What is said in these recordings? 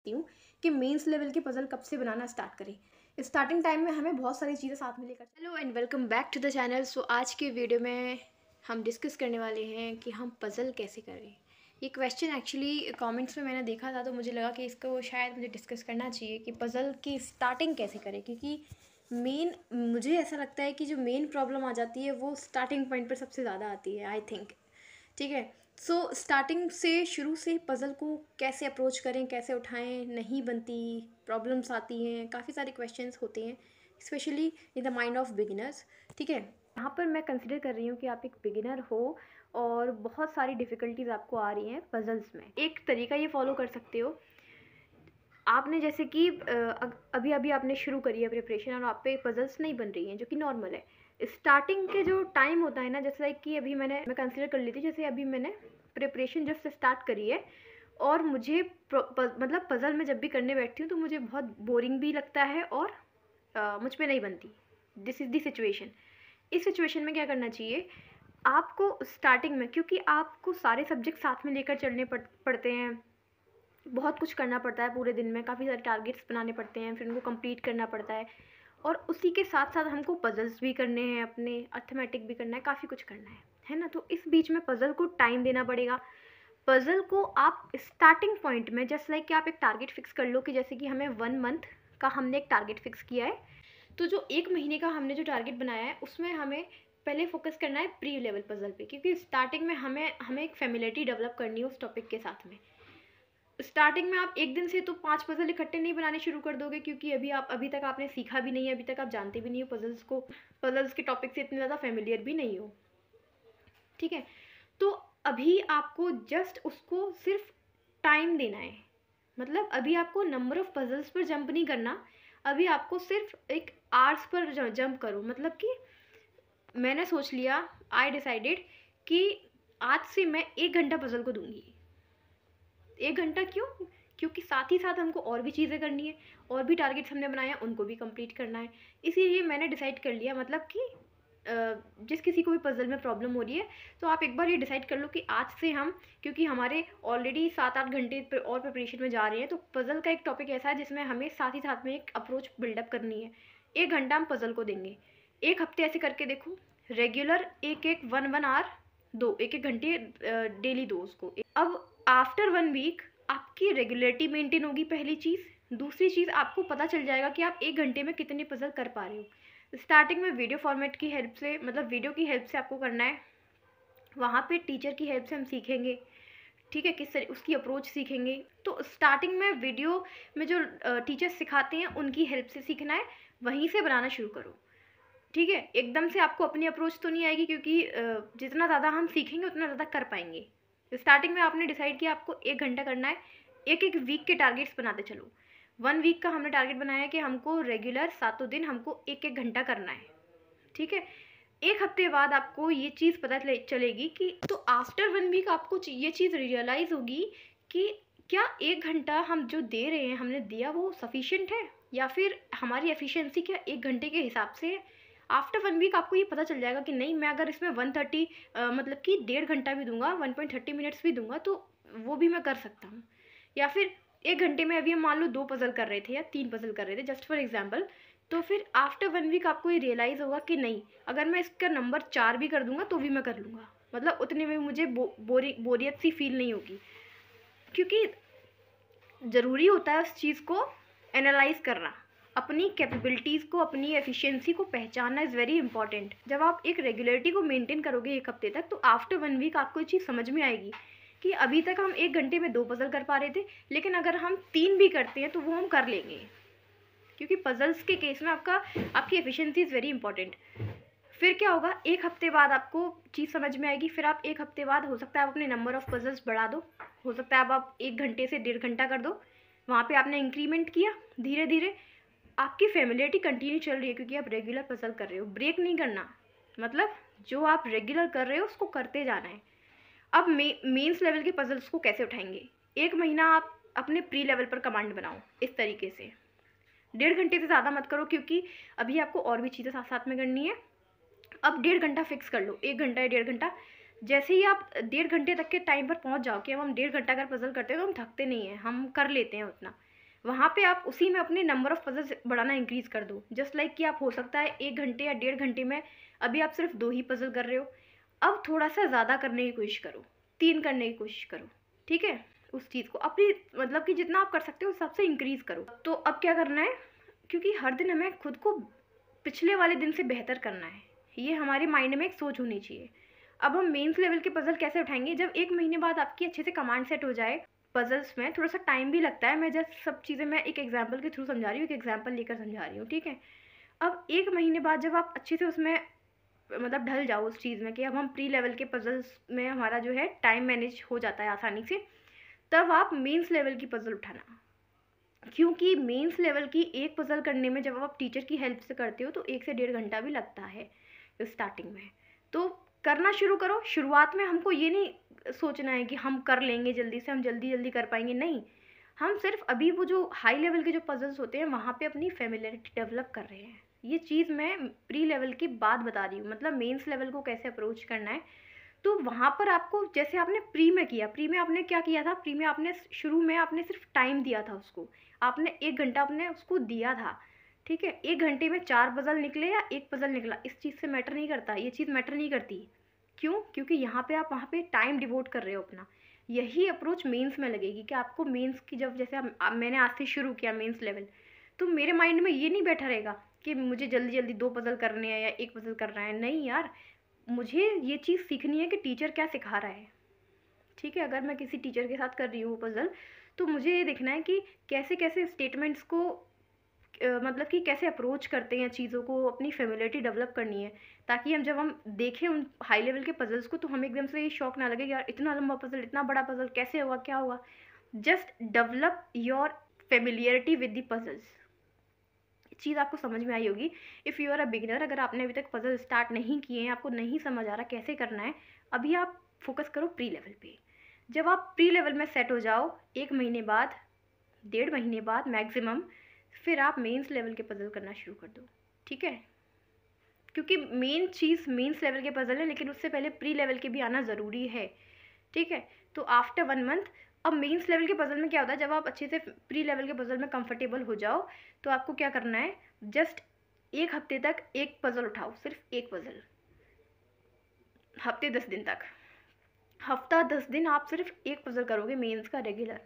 सकती हूँ कि मेंस लेवल के पज़ल कब से बनाना स्टार्ट करें स्टार्टिंग टाइम में हमें बहुत सारी चीज़ें साथ में लेकर hello and welcome back to the channel so आज के वीडियो में हम डिस्कस करने वाले हैं कि हम पज़ल कैसे करें ये क्वेश्चन एक्चुअली कमेंट्स में मैंने देखा था तो मुझे लगा कि इसको शायद मुझे डिस्कस करना चाहिए कि पज़ल की स्टार्टिंग कैसे करें क्योंकि मेन मुझे ऐसा लगता है कि जो मेन प्रॉब्लम आ जाती है वो स्टार्टिंग पॉइंट पर सबसे ज़्यादा आती है आई थिंक ठीक है सो so, स्टार्टिंग से शुरू से पज़ल को कैसे अप्रोच करें कैसे उठाएं नहीं बनती प्रॉब्लम्स आती हैं काफ़ी सारे क्वेश्चंस होते हैं specially in the mind of beginners ठीक है यहाँ पर मैं कंसिडर कर रही हूँ कि आप एक बिगिनर हो और बहुत सारी डिफ़िकल्टीज़ आपको आ रही हैं पज़ल्स में एक तरीका ये फॉलो कर सकते हो आपने जैसे कि अभी अभी आपने शुरू करी है प्रिपरेशन और आप पे पज़ल्स नहीं बन रही हैं जो कि नॉर्मल है स्टार्टिंग के जो टाइम होता है ना जैसे लाइक कि अभी मैंने मैं कंसिडर कर ली थी जैसे अभी मैंने प्रिपरेशन जस्ट स्टार्ट करी है और मुझे प, मतलब पज़ल में जब भी करने बैठती हूँ तो मुझे बहुत बोरिंग भी लगता है और आ, मुझ पर नहीं बनती दिस इज़ दी सिचुएशन इस सिचुएशन में क्या करना चाहिए आपको स्टार्टिंग में क्योंकि आपको सारे सब्जेक्ट साथ में लेकर चलने पड़, पड़ते हैं बहुत कुछ करना पड़ता है पूरे दिन में काफ़ी सारे टारगेट्स बनाने पड़ते हैं फिर उनको कंप्लीट करना पड़ता है और उसी के साथ साथ हमको पजल्स भी करने हैं अपने अर्थमेटिक भी करना है काफ़ी कुछ करना है है ना तो इस बीच में पज़ल को टाइम देना पड़ेगा पज़ल को आप स्टार्टिंग पॉइंट में जस्ट लाइक कि आप एक टारगेट फिक्स कर लो कि जैसे कि हमें वन मंथ का हमने एक टारगेट फिक्स किया है तो जो एक महीने का हमने जो टारगेट बनाया है उसमें हमें पहले फोकस करना है प्री लेवल पज़ल पे क्योंकि स्टार्टिंग में हमें हमें एक फेमिलिटी डेवलप करनी है उस टॉपिक के साथ में स्टार्टिंग में आप एक दिन से तो पांच पजल इकट्ठे नहीं बनाने शुरू कर दोगे क्योंकि अभी आप अभी तक आपने सीखा भी नहीं है अभी तक आप जानते भी नहीं हो पजल्स को पजल्स के टॉपिक से इतने ज़्यादा फेमिलियर भी नहीं हो ठीक है तो अभी आपको जस्ट उसको सिर्फ टाइम देना है मतलब अभी आपको नंबर ऑफ पजल्स पर जंप नहीं करना अभी आपको सिर्फ एक आर्ट्स पर जंप करो मतलब कि मैंने सोच लिया आई डिसाइडेड कि आज से मैं एक घंटा पजल को दूंगी एक घंटा क्यों क्योंकि साथ ही साथ हमको और भी चीज़ें करनी है और भी टारगेट्स हमने बनाए हैं उनको भी कंप्लीट करना है इसीलिए मैंने डिसाइड कर लिया मतलब कि जिस किसी को भी पजल में प्रॉब्लम हो रही है तो आप एक बार ये डिसाइड कर लो कि आज से हम क्योंकि हमारे ऑलरेडी सात आठ घंटे और प्रिपरेशन में जा रहे हैं तो पजल का एक टॉपिक ऐसा है जिसमें हमें साथ ही साथ में एक अप्रोच बिल्डअप करनी है एक घंटा हम पजल को देंगे एक हफ्ते ऐसे करके देखो रेगुलर एक एक वन वन आवर दो एक एक घंटे डेली दो उसको अब आफ्टर वन वीक आपकी रेगुलरिटी मेंटेन होगी पहली चीज़ दूसरी चीज़ आपको पता चल जाएगा कि आप एक घंटे में कितने पजल कर पा रहे हो स्टार्टिंग में वीडियो फॉर्मेट की हेल्प से मतलब वीडियो की हेल्प से आपको करना है वहाँ पे टीचर की हेल्प से हम सीखेंगे ठीक है किस तरह उसकी अप्रोच सीखेंगे तो स्टार्टिंग में वीडियो में जो टीचर सिखाते हैं उनकी हेल्प से सीखना है वहीं से बनाना शुरू करो ठीक है एकदम से आपको अपनी अप्रोच तो नहीं आएगी क्योंकि जितना ज़्यादा हम सीखेंगे उतना ज़्यादा कर पाएंगे स्टार्टिंग तो में आपने डिसाइड किया आपको एक घंटा करना है एक एक वीक के टारगेट्स बनाते चलो वन वीक का हमने टारगेट बनाया है कि हमको रेगुलर सातों दिन हमको एक एक घंटा करना है ठीक है एक हफ्ते बाद आपको ये चीज़ पता चलेगी कि तो आफ्टर वन वीक आपको ये चीज़ रियलाइज़ होगी कि क्या एक घंटा हम जो दे रहे हैं हमने दिया वो सफिशियंट है या फिर हमारी एफिशिएंसी क्या एक घंटे के हिसाब से है आफ्टर वन वीक आपको ये पता चल जाएगा कि नहीं मैं अगर इसमें वन थर्टी मतलब कि डेढ़ घंटा भी दूंगा वन पॉइंट थर्टी मिनट्स भी दूंगा तो वो भी मैं कर सकता हूँ या फिर एक घंटे में अभी हम मान लो दो पज़ल कर रहे थे या तीन पज़ल कर रहे थे जस्ट फॉर एग्जाम्पल तो फिर आफ्टर वन वीक आपको ये रियलाइज़ होगा कि नहीं अगर मैं इसका नंबर चार भी कर दूंगा तो भी मैं कर लूँगा मतलब उतने में मुझे बोरी बोरियत सी फील नहीं होगी क्योंकि ज़रूरी होता है उस चीज़ को एनालाइज करना अपनी कैपेबिलिटीज़ को अपनी एफिशिएंसी को पहचानना इज़ वेरी इंपॉर्टेंट जब आप एक रेगुलरिटी को मेंटेन करोगे एक हफ्ते तक तो आफ्टर वन वीक आपको ये चीज़ समझ में आएगी कि अभी तक हम एक घंटे में दो पज़ल कर पा रहे थे लेकिन अगर हम तीन भी करते हैं तो वो हम कर लेंगे क्योंकि पज़ल्स के केस में आपका आपकी एफिशिएंसी इज़ वेरी इंपॉर्टेंट फिर क्या होगा एक हफ्ते बाद आपको चीज़ समझ में आएगी फिर आप एक हफ्ते बाद हो सकता है आप अपने नंबर ऑफ़ पजल्स बढ़ा दो हो सकता है अब आप एक घंटे से डेढ़ घंटा कर दो वहाँ पे आपने इंक्रीमेंट किया धीरे धीरे आपकी फेमिलिटी कंटिन्यू चल रही है क्योंकि आप रेगुलर पसल कर रहे हो ब्रेक नहीं करना मतलब जो आप रेगुलर कर रहे हो उसको करते जाना है अब मेंस लेवल के पजल्स को कैसे उठाएंगे एक महीना आप अपने प्री लेवल पर कमांड बनाओ इस तरीके से डेढ़ घंटे से ज़्यादा मत करो क्योंकि अभी आपको और भी चीज़ें साथ साथ में करनी है अब डेढ़ घंटा फिक्स कर लो एक घंटा या डेढ़ घंटा जैसे ही आप डेढ़ घंटे तक के टाइम पर पहुँच जाओ कि अब हम डेढ़ घंटा अगर पजल करते हैं तो हम थकते नहीं हैं हम कर लेते हैं उतना वहाँ पे आप उसी में अपने नंबर ऑफ़ पजल्स बढ़ाना इंक्रीज़ कर दो जस्ट लाइक like कि आप हो सकता है एक घंटे या डेढ़ घंटे में अभी आप सिर्फ दो ही पजल कर रहे हो अब थोड़ा सा ज़्यादा करने की कोशिश करो तीन करने की कोशिश करो ठीक है उस चीज़ को अपनी मतलब कि जितना आप कर सकते हो उस हिसाब से इंक्रीज़ करो तो अब क्या करना है क्योंकि हर दिन हमें खुद को पिछले वाले दिन से बेहतर करना है ये हमारे माइंड में एक सोच होनी चाहिए अब हम मेंस लेवल के पजल कैसे उठाएंगे जब एक महीने बाद आपकी अच्छे से कमांड सेट हो जाए पजल्स में थोड़ा सा टाइम भी लगता है मैं जस्ट सब चीज़ें मैं एक एग्जाम्पल के थ्रू समझा रही हूँ एक एग्जाम्पल लेकर समझा रही हूँ ठीक है अब एक महीने बाद जब आप अच्छे से उसमें मतलब ढल जाओ उस चीज़ में कि अब हम प्री लेवल के पजल्स में हमारा जो है टाइम मैनेज हो जाता है आसानी से तब आप मेंस लेवल की पजल उठाना क्योंकि मेंस लेवल की एक पजल करने में जब आप टीचर की हेल्प से करते हो तो एक से डेढ़ घंटा भी लगता है स्टार्टिंग में तो करना शुरू करो शुरुआत में हमको ये नहीं सोचना है कि हम कर लेंगे जल्दी से हम जल्दी जल्दी कर पाएंगे नहीं हम सिर्फ अभी वो जो हाई लेवल के जो पजल्स होते हैं वहाँ पे अपनी फेमिलरिटी डेवलप कर रहे हैं ये चीज़ मैं प्री लेवल की बात बता रही हूँ मतलब मेंस लेवल को कैसे अप्रोच करना है तो वहाँ पर आपको जैसे आपने प्री में किया प्री में आपने क्या किया था प्री में आपने शुरू में आपने सिर्फ टाइम दिया था उसको आपने एक घंटा आपने उसको दिया था ठीक है एक घंटे में चार पज़ल निकले या एक पज़ल निकला इस चीज़ से मैटर नहीं करता ये चीज़ मैटर नहीं करती क्यों क्योंकि यहाँ पे आप वहाँ पे टाइम डिवोट कर रहे हो अपना यही अप्रोच मेंस में लगेगी कि आपको मेंस की जब जैसे आ, मैंने आज से शुरू किया मेंस लेवल तो मेरे माइंड में ये नहीं बैठा रहेगा कि मुझे जल्दी जल्दी दो पज़ल करने हैं या एक पज़ल करना है नहीं यार मुझे ये चीज़ सीखनी है कि टीचर क्या सिखा रहा है ठीक है अगर मैं किसी टीचर के साथ कर रही हूँ पज़ल तो मुझे ये देखना है कि कैसे कैसे स्टेटमेंट्स को मतलब कि कैसे अप्रोच करते हैं चीज़ों को अपनी फेमिलिटी डेवलप करनी है ताकि हम जब हम देखें उन हाई लेवल के पजल्स को तो हमें एकदम से ये शौक ना लगे यार इतना लंबा पजल इतना बड़ा पजल कैसे होगा क्या होगा just develop your familiarity with the puzzles चीज़ आपको समझ में आई होगी if you are a beginner अगर आपने अभी तक पजल स्टार्ट नहीं किए हैं आपको नहीं समझ आ रहा कैसे करना है अभी आप फोकस करो प्री लेवल पे जब आप प्री लेवल में सेट हो जाओ एक महीने बाद डेढ़ महीने बाद मैक्सिमम फिर आप मेंस लेवल के पज़ल करना शुरू कर दो ठीक है क्योंकि मेन चीज़ मेंस लेवल के पज़ल है लेकिन उससे पहले प्री लेवल के भी आना ज़रूरी है ठीक है तो आफ्टर वन मंथ अब मेंस लेवल के पज़ल में क्या होता है जब आप अच्छे से प्री लेवल के पज़ल में कंफर्टेबल हो जाओ तो आपको क्या करना है जस्ट एक हफ्ते तक एक पज़ल उठाओ सिर्फ एक पज़ल हफ्ते दस दिन तक हफ्ता दस दिन आप सिर्फ एक पज़ल करोगे मेंस का रेगुलर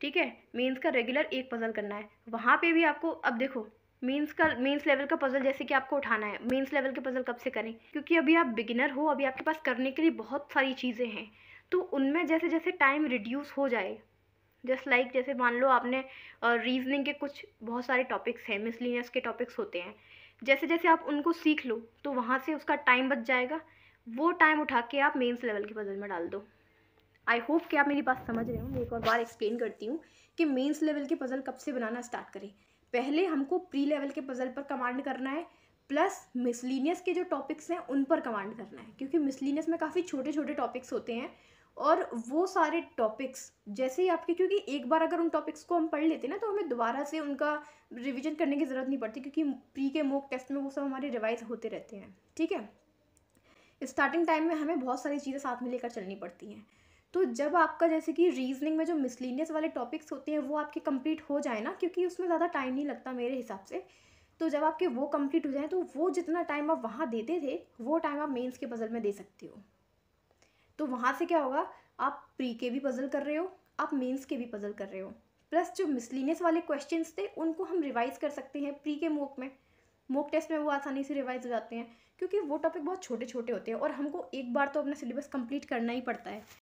ठीक है मेंस का रेगुलर एक पजल करना है वहाँ पे भी आपको अब देखो मेंस का मेंस लेवल का पजल जैसे कि आपको उठाना है मेंस लेवल के पजल कब से करें क्योंकि अभी आप बिगिनर हो अभी आपके पास करने के लिए बहुत सारी चीज़ें हैं तो उनमें जैसे जैसे टाइम रिड्यूस हो जाए जस्ट लाइक like, जैसे मान लो आपने रीजनिंग uh, के कुछ बहुत सारे टॉपिक्स हैं मिसलिनियस के टॉपिक्स होते हैं जैसे जैसे आप उनको सीख लो तो वहाँ से उसका टाइम बच जाएगा वो टाइम उठा के आप मेंस लेवल के पजल में डाल दो आई होप कि आप मेरी बात समझ रहे हो एक और बार एक्सप्लेन करती हूँ कि मेंस लेवल के पज़ल कब से बनाना स्टार्ट करें पहले हमको प्री लेवल के पज़ल पर कमांड करना है प्लस मिसलिनियस के जो टॉपिक्स हैं उन पर कमांड करना है क्योंकि मिसलिनियस में काफ़ी छोटे छोटे टॉपिक्स होते हैं और वो सारे टॉपिक्स जैसे ही आपके क्योंकि एक बार अगर उन टॉपिक्स को हम पढ़ लेते ना तो हमें दोबारा से उनका रिविजन करने की ज़रूरत नहीं पड़ती क्योंकि प्री के मोक टेस्ट में वो सब हमारे रिवाइज होते रहते हैं ठीक है स्टार्टिंग टाइम में हमें बहुत सारी चीज़ें साथ में लेकर चलनी पड़ती हैं तो जब आपका जैसे कि रीजनिंग में जो मिसलिनियस वाले टॉपिक्स होते हैं वो आपके कंप्लीट हो जाए ना क्योंकि उसमें ज़्यादा टाइम नहीं लगता मेरे हिसाब से तो जब आपके वो कंप्लीट हो जाए तो वो जितना टाइम आप वहाँ देते थे वो टाइम आप मेंस के पज़ल में दे सकते हो तो वहाँ से क्या होगा आप प्री के भी पज़ल कर रहे हो आप मेन्स के भी पज़ल कर रहे हो प्लस जो मिसलिनियस वाले क्वेश्चन थे उनको हम रिवाइज़ कर सकते हैं प्री के मोक में मोक टेस्ट में वो आसानी से रिवाइज हो जाते हैं क्योंकि वो टॉपिक बहुत छोटे छोटे होते हैं और हमको एक बार तो अपना सिलेबस कंप्लीट करना ही पड़ता है